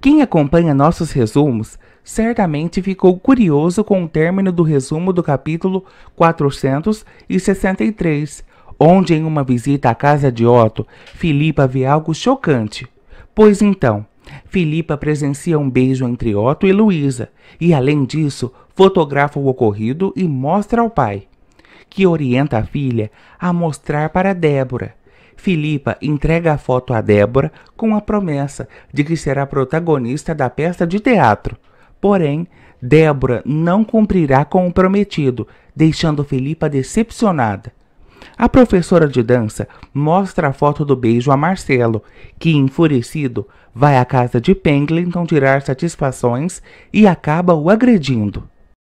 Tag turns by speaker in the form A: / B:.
A: Quem acompanha nossos resumos certamente ficou curioso com o término do resumo do capítulo 463, onde, em uma visita à casa de Otto, Filipa vê algo chocante. Pois então, Filipa presencia um beijo entre Otto e Luísa, e além disso, fotografa o ocorrido e mostra ao pai, que orienta a filha a mostrar para Débora, Filipa entrega a foto a Débora com a promessa de que será protagonista da peça de teatro. Porém, Débora não cumprirá com o prometido, deixando Filipa decepcionada. A professora de dança mostra a foto do beijo a Marcelo, que, enfurecido, vai à casa de com tirar satisfações e acaba o agredindo.